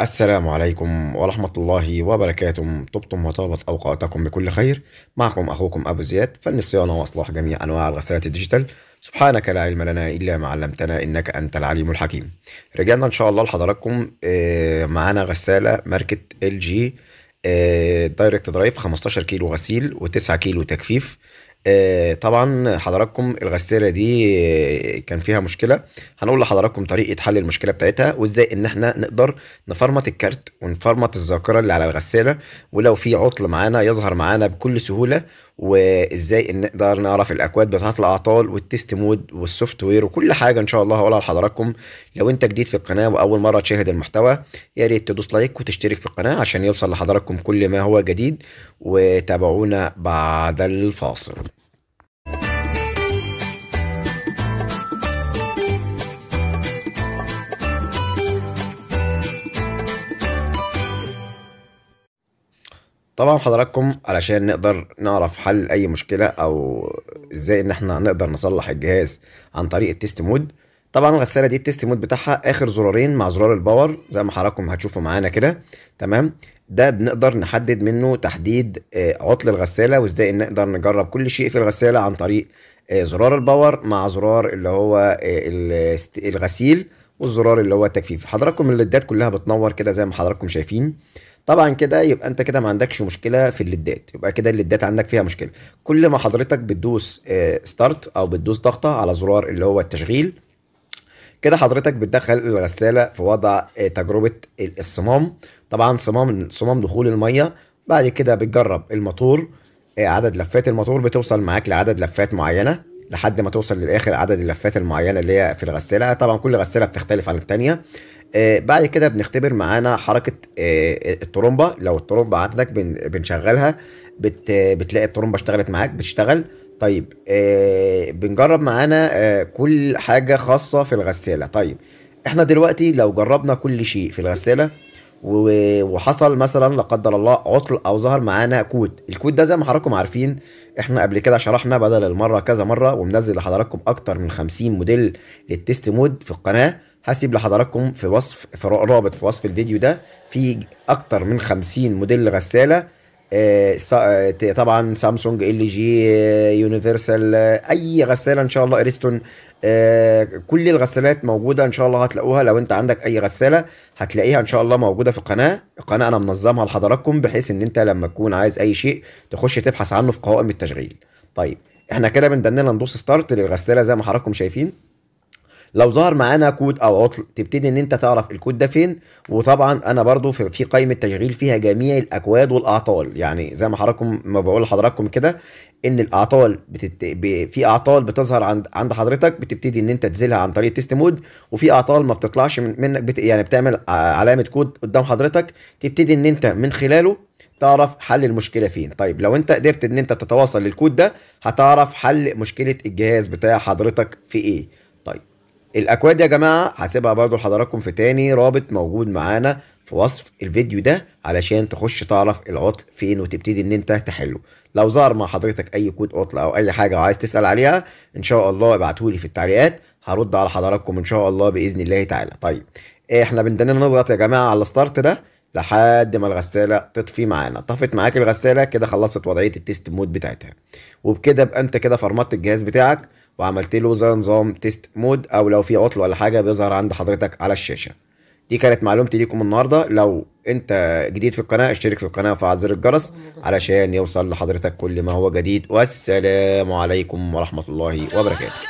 السلام عليكم ورحمة الله وبركاته طبتم وطابت أوقاتكم بكل خير معكم أخوكم أبو زياد فن الصيانة وإصلاح جميع أنواع الغسالات الديجيتال سبحانك لا علم لنا إلا ما علمتنا إنك أنت العليم الحكيم رجعنا إن شاء الله لحضراتكم آه، معانا غسالة ماركة ال آه، جي دايركت درايف 15 كيلو غسيل و9 كيلو تجفيف آه، طبعا حضراتكم الغسالة دي آه، كان فيها مشكلة هنقول لحضراتكم طريقة حل المشكلة بتاعتها وازاي ان احنا نقدر نفرمت الكارت ونفرمت الذاكرة اللي على الغسالة ولو في عطل معانا يظهر معانا بكل سهولة وازاي نقدر نعرف الاكواد بتاعه الاعطال والتيست مود والسوفت وير وكل حاجه ان شاء الله هقولها لحضراتكم لو انت جديد في القناه واول مره تشاهد المحتوى يا ريت تدوس لايك وتشترك في القناه عشان يوصل لحضراتكم كل ما هو جديد وتابعونا بعد الفاصل طبعا حضراتكم علشان نقدر نعرف حل اي مشكله او ازاي ان احنا نقدر نصلح الجهاز عن طريق التيست مود طبعا الغساله دي التيست مود بتاعها اخر زرارين مع زرار الباور زي ما حضراتكم هتشوفوا معانا كده تمام ده بنقدر نحدد منه تحديد آه، عطل الغساله وازاي ان نقدر نجرب كل شيء في الغساله عن طريق آه، زرار الباور مع زرار اللي هو آه، الغسيل والزرار اللي هو التجفيف حضراتكم الليدات كلها بتنور كده زي ما حضراتكم شايفين طبعا كده يبقى انت كده ما عندكش مشكله في الليدات يبقى كده الليدات عندك فيها مشكله كل ما حضرتك بتدوس ستارت آه، او بتدوس ضغطه على زرار اللي هو التشغيل كده حضرتك بتدخل الغساله في وضع آه، تجربه الصمام طبعا صمام صمام دخول الميه بعد كده بتجرب الموتور آه، عدد لفات الموتور بتوصل معاك لعدد لفات معينه لحد ما توصل للاخر عدد اللفات المعينه اللي هي في الغساله طبعا كل غساله بتختلف عن الثانيه آه، بعد كده بنختبر معانا حركه آه، الطرمبه لو الطرمبه عندك بنشغلها بتلاقي الطرمبه اشتغلت معاك بتشتغل طيب آه، بنجرب معانا كل حاجه خاصه في الغساله طيب احنا دلوقتي لو جربنا كل شيء في الغساله وحصل مثلا لا قدر الله عطل او ظهر معانا كود الكود ده زي ما حضراتكم عارفين احنا قبل كده شرحنا بدل المره كذا مره ومنزل لحضراتكم اكتر من 50 موديل للتست مود في القناه هسيب لحضراتكم في وصف في رابط في وصف الفيديو ده في اكتر من 50 موديل غساله آه، آه، طبعا سامسونج ال جي آه، يونيفرسال اي غساله ان شاء الله اريستون كل الغسالات موجوده ان شاء الله هتلاقوها لو انت عندك اي غساله هتلاقيها ان شاء الله موجوده في القناه القناه انا منظمها لحضراتكم بحيث ان انت لما تكون عايز اي شيء تخش تبحث عنه في قوائم التشغيل طيب احنا كده بندنا ندوس ستارت للغساله زي ما حضراتكم شايفين لو ظهر معانا كود او عطل تبتدي ان انت تعرف الكود ده فين وطبعا انا برضو في قائمه تشغيل فيها جميع الاكواد والاعطال يعني زي ما حضراتكم ما بقول لحضراتكم كده ان الاعطال بتت... ب... في اعطال بتظهر عند عند حضرتك بتبتدي ان انت تنزلها عن طريق تيست مود وفي اعطال ما بتطلعش من... منك بت... يعني بتعمل آه، علامه كود قدام حضرتك تبتدي ان انت من خلاله تعرف حل المشكله فين طيب لو انت قدرت ان انت تتواصل للكود ده هتعرف حل مشكله الجهاز بتاع حضرتك في ايه الاكواد يا جماعه هسيبها برضو لحضراتكم في تاني رابط موجود معانا في وصف الفيديو ده علشان تخش تعرف العطل فين وتبتدي ان انت تحله لو ظهر مع حضرتك اي كود عطل او اي حاجه وعايز تسال عليها ان شاء الله ابعتهولي في التعليقات هرد على حضراتكم ان شاء الله باذن الله تعالى طيب إيه، احنا بنضلنا نضغط يا جماعه على الستارت ده لحد ما الغساله تطفي معانا طفت معاك الغساله كده خلصت وضعيه التيست مود بتاعتها وبكده يبقى انت كده فرمت الجهاز بتاعك وعملت له زي نظام تيست مود او لو في عطل ولا حاجه بيظهر عند حضرتك على الشاشه دي كانت معلومتي ليكم النهارده لو انت جديد في القناه اشترك في القناه وفعل زر الجرس علشان يوصل لحضرتك كل ما هو جديد والسلام عليكم ورحمه الله وبركاته